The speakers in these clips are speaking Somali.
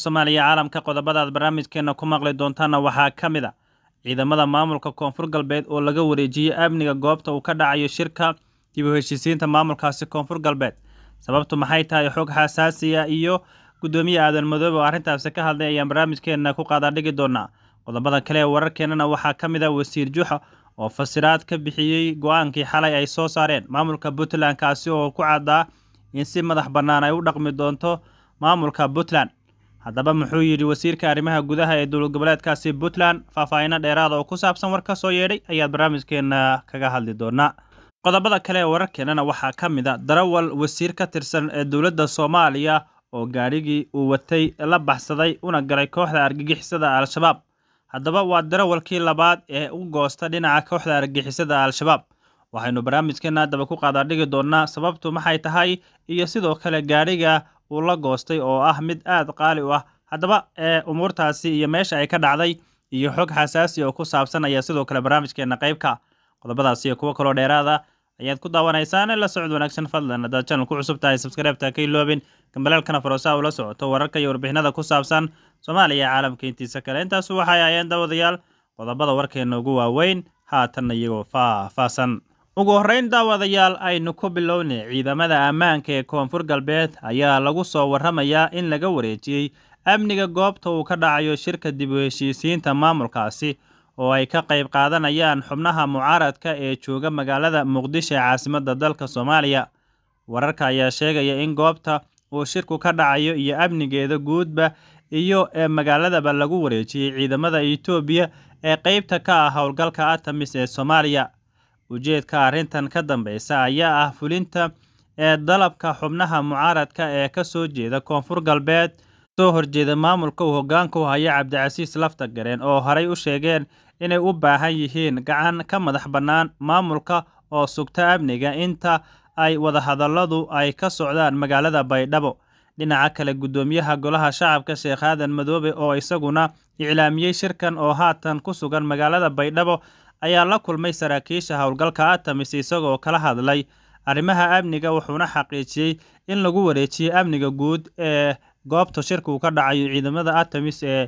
soomaaliya caalamka qodobada aad barnaamijkeenna ku maqli doontaanna waxaa ka mid a ciidamada maamulka koonfur galbeed oo laga wareejiyey amniga goobta uu ka dhacayo shirka dib u heshiisiinta maamulkaasi koonfur galbeed sababtu maxay tahay xog xasaasiya iyo guddoomiye aadan madoobe oo arrintaasi ka hadlay ayaan barnaamijkeenna ku qaadadhigi doonaa qodobada kale ee wararkeennana waxaa ka mid a wasiir juxa oo fasiraad ka bixiyey go-aankii xalay ay soo saareen maamulka puntland kaasi oo ku caddaa in si madax bannaan ay u dhaqmi doonto maamulka puntland haddaba muxuu yidhi wasiirka arrimaha gudaha ee dowlad goboleedkaasi puntland faahfaahino dheeraada oo ku saabsan war ka soo yeedhay ayaad barnaamijkeenna kaga hadli doonaa qodobada kale ee wararkeennana waxaa ka mid a ah darawal wasiir ka tirsan ee dowladda soomaaliya oo gaadhigii uu watay la baxsaday una galay kooxda argagixisada al-shabaab haddaba waa darawalkii labaad ee u goosta dhinaca kooxda argagixisada al-shabaab waxaynu barnaamijkeenna daba ku qaadaadhigi doonnaa sababtu maxay tahay iyo sidoo kale gaadhiga uu la goostay oo ah mid aad qaali u ah haddaba ee umuurtaasi iyo meesha ay ka dhacday iyo xog xasaasi oo ku saabsan ayaa sidoo kale barnaamijkeenna qaybka ah. qodobadaas iyo kuwo kaloo dheeraada ah ayaad ku daawanaysaan la socod wanaagsan fadlan haddaad channel ku cusub tahay subscribeta ka iloobin gambalaalkana faroosa ula socoto wararka iyo warbixinada ku saabsan soomaaliya caalamka intiisa kale intaas waxay ahaayeen daawadayaal qodobada warkeenna ugu waaweyn haatanna iyagoo faahfaasan ugu horrayn daawadayaal aynu ku bilownay ciidamada ammaanka ee koonfur galbeed ayaa lagu soo warramayaa in laga wareejiyey amniga goobta uu ka dhacayo shirka dib u heshiisiinta maamulkaasi oo ay ka qayb qaadanayaan xubnaha mucaaradka ee jooga magaalada muqdisho ee caasimadda dalka soomaaliya wararka ayaa sheegaya in goobta uu shirku ka dhacayo iyo amnigeeda guudba iyo ee magaaladaba lagu wareejiyey ciidamada itoobiya ee qaybta ka ah howlgalka atamis ee soomaaliya Ujeedka arrintan ka dambeysa ayaa ah fulinta ee dalabka xubnaha mucaaradka ee ka soo jeeda Koonfur Galbeed soo horjeeda maamulka uu hoggaanka u haya Cabdicasiis gareen oo horay u sheegeen inay u baahan yihiin gacan ka madax bannaan maamulka oo sugta amniga inta ay wadahadalladu ay ka socdaan magaalada Baydhabo dhinaca kale guddoomiyaha golaha shacabka sheekh aadan madoobe oo isaguna iclaamiyey shirkan oo haatan ku sugan magaalada baydhabo ayaa la kulmay saraakiisha howlgalka atamis isagoo kala hadlay arrimaha amniga wuxuuna xaqiijiyey in lagu wareejiyo amniga guud ee goobta shirkuu ka dhacay ciidamada atamis ee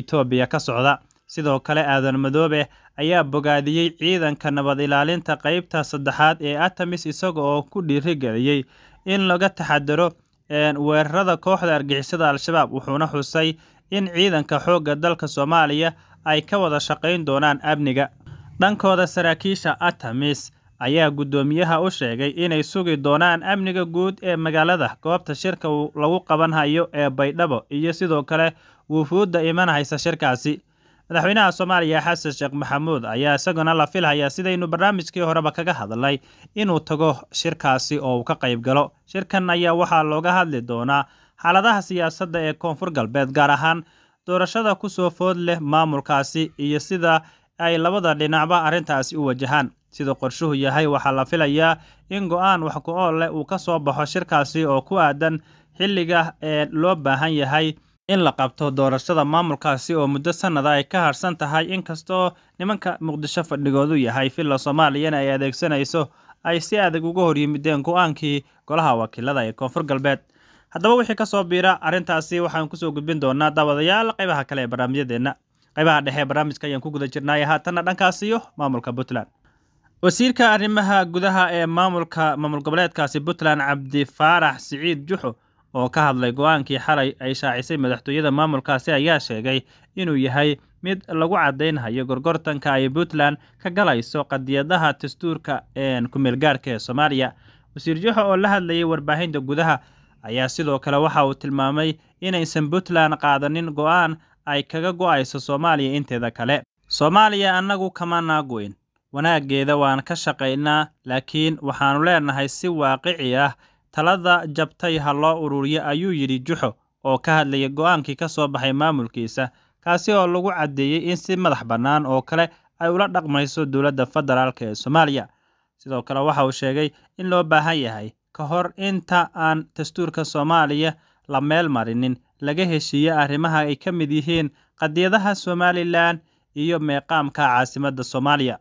itoobiya ka socda sidoo kale aadan madoobe ayaa bogaadiyey ciidanka nabad ilaalinta qeybta saddexaad ee atamis isaga oo ku dhiirigeliyey in laga taxadaro weerarada kooxda argixisada al-shabaab wuxuuna xusay in ciidanka xoogga dalka soomaaliya ay ka wada shaqayn doonaan amniga Dhankooda, saraakiisha Artemis ayaa guddoomiyaha u sheegay inay sugi doonaan amniga guud ee magaalada goobta shirka lagu qabanayo ee Baydhabo iyo sidoo kale wufuudda imanaysa shirkaasi. Madaxweynaha Soomaaliya Xasan Sheekh Maxamuud ayaa isaguna la filhayaa sidaynu barnaamijkii horeba kaga hadalnay inuu tago shirkaasi oo uu ka qayb galo. Shirkan ayaa waxaa looga hadli doonaa xaaladaha siyaasadda ee koonfur galbeed gaar ahaan doorashada ku soo food leh maamulkaasi iyo sida ay labada dhinacba arrintaasi u wajahaan sida qorshuhu yahay waxaa la filayaa in go'aan aan wax ku ool leh uu ka soo baxo shirkaasi oo ku aadan xilliga ee loo baahan yahay in la qabto doorashada maamulkaasi oo muddo sannada ay ka harsan tahay inkastoo nimanka muqdisho fadhigoodu yahay filla soomaaliyana ay adeegsanayso ay si adag uga horyimideen go-aankii golaha wakiilada ee koonfur galbeed haddaba wixii ka soo biira arrintaasi waxaan kusoo gudbin doonaa daawadayaal qaybaha kale ee barnaamijyadeenna qaybaha dhexe barnaamijka ayaan ku guda jirnaay haatanna dhankaas iyo maamulka puntland wasiirka arrimaha gudaha ee maamulka maamul goboleedkaasi puntland cabdifaarax siciid juxo oo ka hadlay go-aankii xalay ay shaacisay madaxtooyada maamulkaasi ayaa sheegay inuu yahay mid lagu caddaynhayo gorgortanka ay puntland ka galayso qadiyadaha dastuurka ku kumeelgaarka ee soomaaliya wasiir juxo oo la hadlayay warbaahinta gudaha ayaa sidoo kale waxa uu tilmaamay inaysan puntland qaadanin go-aan ay kaga go'ayso soomaaliya inteeda kale soomaaliya annagu kama naagoyn wanaaggeeda waan ka shaqaynaa laakiin waxaannu leenahay si waaqici ah talada jabtay ha loo ururiyo ayuu yidhi juxo oo ka hadlaya go'aankii ka soo baxay maamulkiisa kaasi oo lagu caddeeyey in si madax bannaan oo kale ay ula dhaqmayso dowladda federaalk ee soomaaliya sidoo kale waxa uu sheegay in loo baahan yahay ka hor inta aan dastuurka soomaaliya la meel marinin laga heshiiye arrimaha ay ka mid yihiin qadiyadaha Somalilan iyo meeqaamka caasimadda Soomaaliya.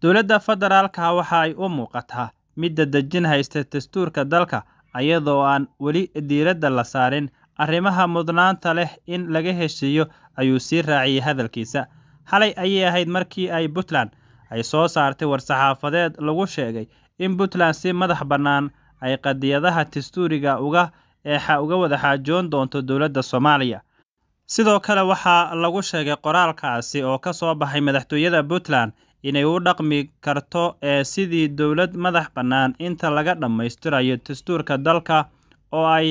Dowladda federaalka waxa ay u muuqataa midda dadejin haysta dastuurka dalka iyadoo aan weli diiradda la saarin arrimaha mudnaanta leh in laga heshiiyo ayuu sii raaciyey hadalkiisa xalay ayay ahayd markii ay Puntland ay soo saartay war-saxaafadeed lagu sheegay in Puntland si madax bannaan ay qadiyadaha dastuuriga uga eexa uga wada xaajoon doonto dowladda soomaaliya sidoo kale waxaa lagu sheegay qoraalkaasi oo ka soo baxay madaxtooyada puntland inay u dhaqmi karto ee sidii dowlad madax bannaan inta laga dhammaystirayo dastuurka dalka oo ay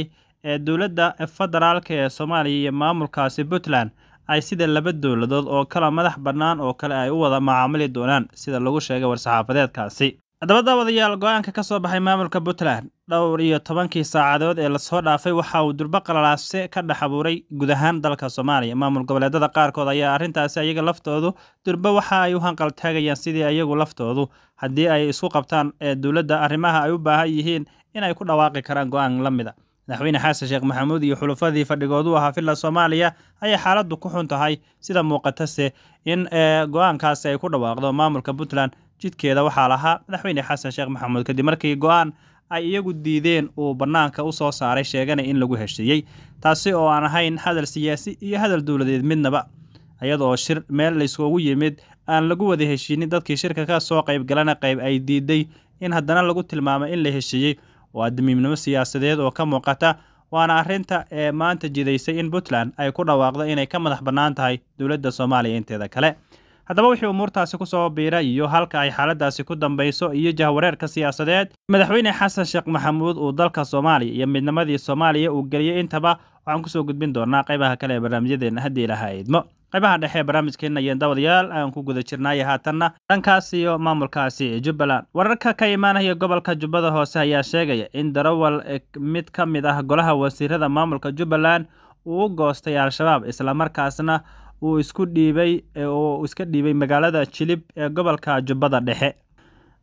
ee dowladda federaalka ee soomaaliya iyo maamulkaasi puntland ay sida laba dowladood oo kala madax bannaan oo kale ay u wada macaamili doonaan sida lagu sheegay war-saxaafadeedkaasi haddaba daawadayaal go-aanka ka soo baxay maamulka puntland dhowr iyo tobankii saacadood ee lasoo dhaafay waxa uu durbo qalalaase ka dhex abuuray gudahaan dalka soomaaliya maamul goboleedada qaarkood ayaa arrintaasi ayaga laftoodu durbo waxa ay u hanqaltaagayaan sidii ayagu laftoodu haddii ay isku qabtaan ee dowladda arrimaha ay u baahan yihiin inay ku dhawaaqi karaan go-aan la mida ah. madaxweyne xaasan sheekh maxamuud iyo xulufadii fadhigoodu ahaa villa soomaaliya ayaa xaaladdu ku xun tahay sida muuqatase in go-aankaasi ay ku dhawaaqdo maamulka puntland jidkeeda waxaa lahaa madaxweyne xasan sheekh maxamuud kadib markii go-aan ay iyagu diideen uu bannaanka u soo saaray sheeganay in lagu heshiiyey taasi oo aan ahayn hadal siyaasi iyo hadal dowladeed midnaba iyadoo shir meel layskugu yimid aan lagu wada heshiinin dadkii shirka ka soo qaybgalana qayb ay diiday in haddana lagu tilmaamo in la heshiiyey waa damiimnimo siyaasadeed oo ka muuqata waana arrinta ee maanta jidaysay in puntland ay ku dhawaaqdo inay ka madax bannaan tahay dowladda soomaaliya inteeda kale haddaba wixii umuurtaasi ku soo biira iyo halka ay xaaladaasi ku dambayso iyo jahwareerka siyaasadeed madaxweyne xasan sheekh maxamuud uu dalka soomaaliya iyo midnimadii soomaaliya uu geliyey intaba waxaan kusoo gudbin doonaa qaybaha kale ee barnaamijyadeenna haddii ilaha idmo qaybaha dhexe ee barnaamijkeenna ayeen dawadayaal aan ku guda jirnaayo haatanna dhankaas iyo maamulkaasi jubbaland wararka ka imaanaya gobolka jubbada hoose ayaa sheegaya in darawal mid ka mid ah golaha wasiirada maamulka jubbaland uu u goostay al-shabaab islamarkaasna uu isku dhiibay uu iska dhiibay magaalada jilib ee gobolka jubbada dhexe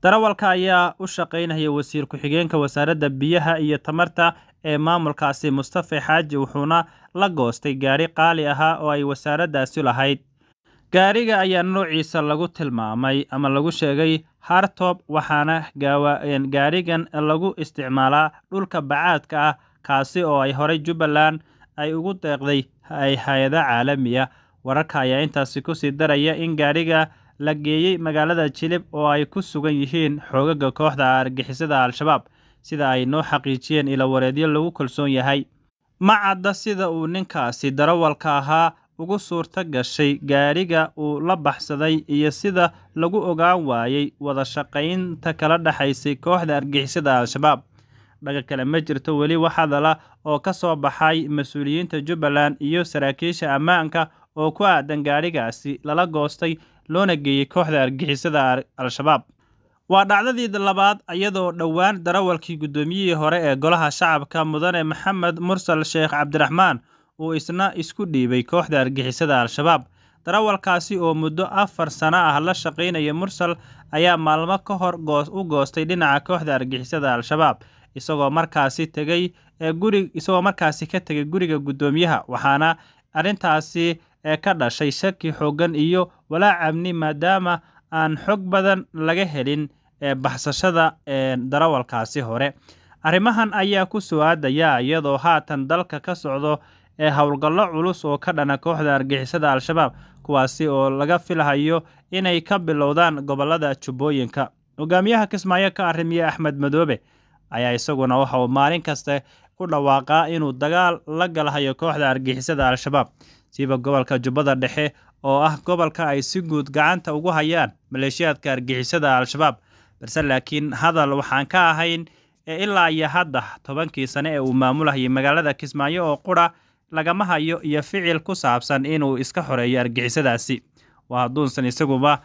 darawalka ayaa u shaqaynaya wasiir ku-xigeenka wasaaradda biyaha iyo tamarta ee maamulkaasi mustafa xaaji wuxuuna la goostay gaari qaali ahaa oo ay wasaaraddaasi lahayd gaariga ayaa noociisa lagu tilmaamay ama lagu sheegay hartoob waxaana gaarigan lagu isticmaalaa dhulka bacaadka ah kaasi oo ay horey jubbaland ay ugu deeqday ay hay-ada caalamiya ah wararka ayaa intaasi ku sii daraya in gaadhiga la geeyey magaalada jilib oo ay ku sugan yihiin xoogaga kooxda argixisada al-shabaab sida ay noo xaqiijiyeen wareedyo lagu kalsoon yahay ma cadda sida uu ninkaasi darawalka ahaa ugu suurto gashay gaadhiga uu la baxsaday iyo sida lagu ogaan waayey wada shaqaynta kala dhexaysay kooxda argixisada al-shabaab dhaga kale ma jirto weli wax hadala oo ka soo baxay mas-uuliyiinta jubbaland iyo saraakiisha ammaanka oo ku aadan dangaadhigaasi lala goostay loona geeyey kooxda argixisada al-shabaab waa dhacdadii labaad iyadoo dhowaan darawalkii guddoomiyihii hore ee golaha shacabka mudane maxamed mursal sheekh cabdiraxmaan uu isna isku dhiibay kooxda argixisada al-shabaab darawalkaasi oo muddo afar sano ah la shaqaynaya mursal ayaa maalmo ka hor u goostay dhinaca kooxda argixisada al-shabaab isagoo markaasi tegay ee gurig isagoo markaasi ka tegay guriga guddoomiyaha waxaana arrintaasi ee ka dhashay shaki xooggan iyo walaac amni maadaama aan xog badan laga helin ee baxsashada ee darawalkaasi hore arrimahan ayaa ku soo-aadaya iyadoo haatan dalka ka socdo ee howlgallo culus oo ka dhana kooxda argixisada al-shabaab kuwaasi oo laga filhayo inay ka bilowdaan gobollada jubbooyinka hogaamiyaha kismaayo ka arrimiye axmed madoobe ayaa isaguna waxa uu maalin kasta ku dhawaaqaa inuu dagaal la galhayo kooxda argixisada al-shabaab siba gobolka jubbada dhexe oo ah gobolka ay si guud gacanta ugu hayaan maleeshiyaadka argixisada al-shabaab balse laakiin hadal waxaan ka ahayn ee ilaa iyo hadda tobankii sane ee uu maamulahayay magaalada kismaayo oo qura lagama hayo iyo ficil ku saabsan inuu iska xoreeyo argixisadaasi waa hadduunsan isaguba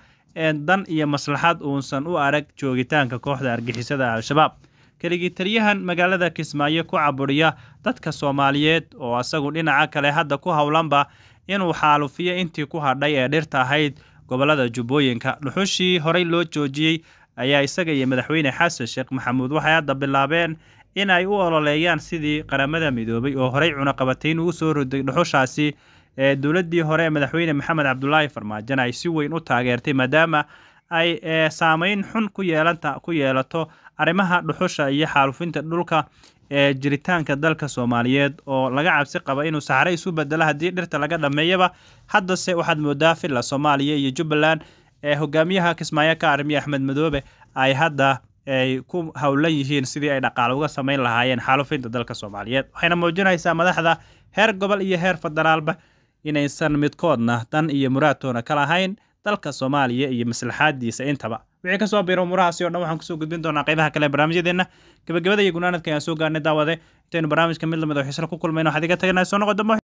dan iyo maslaxad uusan u arag joogitaanka kooxda argixisada al-shabaab keligii taliyahan magaalada kismaayo ku cabudhiya dadka soomaaliyeed oo isagu dhinaca kale hadda ku howlanba inuu xaalufiyo intii ku hadhay ee dhirta ahayd gobollada jubbooyinka dhuxushii horey loo joojiyey ayaa isaga iyo madaxweyne xasan sheekh maxamuud waxay hadda bilaabeen in ay u ololeeyaan sidii qaramada midoobay oo horey cunaqabatayn ugu soo roday dhuxushaasi ee dowladdii hore madaxweyne maxamed cabdulaahi farmaajan ay si weyn u taageertay maadaama ay saameyn xun ku yeelato arrimaha dhuxusha iyo xaalufinta dhulka ee jiritaanka dalka soomaaliyeed oo laga cabsi qaba inuu saxare isu bedelo haddii dhirta laga dhammeeyaba haddase waxaad moodaa villa soomaaliya iyo jubbaland ee hogaamiyaha kismaayo ka arrimiye axmed madoobe ay hadda ay ku howlan yihiin sidii ay dhaqaale uga samayn lahaayeen xaalufinta dalka soomaaliyeed waxayna muujinaysaa madaxda heer gobol iyo heer federaalba inaysan midkoodna dan iyo muraadtoona ka lahayn dalka soomaaliya iyo maslaxaadiisa intaba wixii ka soo biiro umurahaasi o dhan waxaan kusoo gudbin doonaa qaybaha kale barnaamijyadeenna gebagabada iyo gunaanadka ayaan soo gaarnay daawade intaynu barnaamijka mid lamid ah oo xiisla ku kulmayno waxaad iga tagnaa soo noqo dambo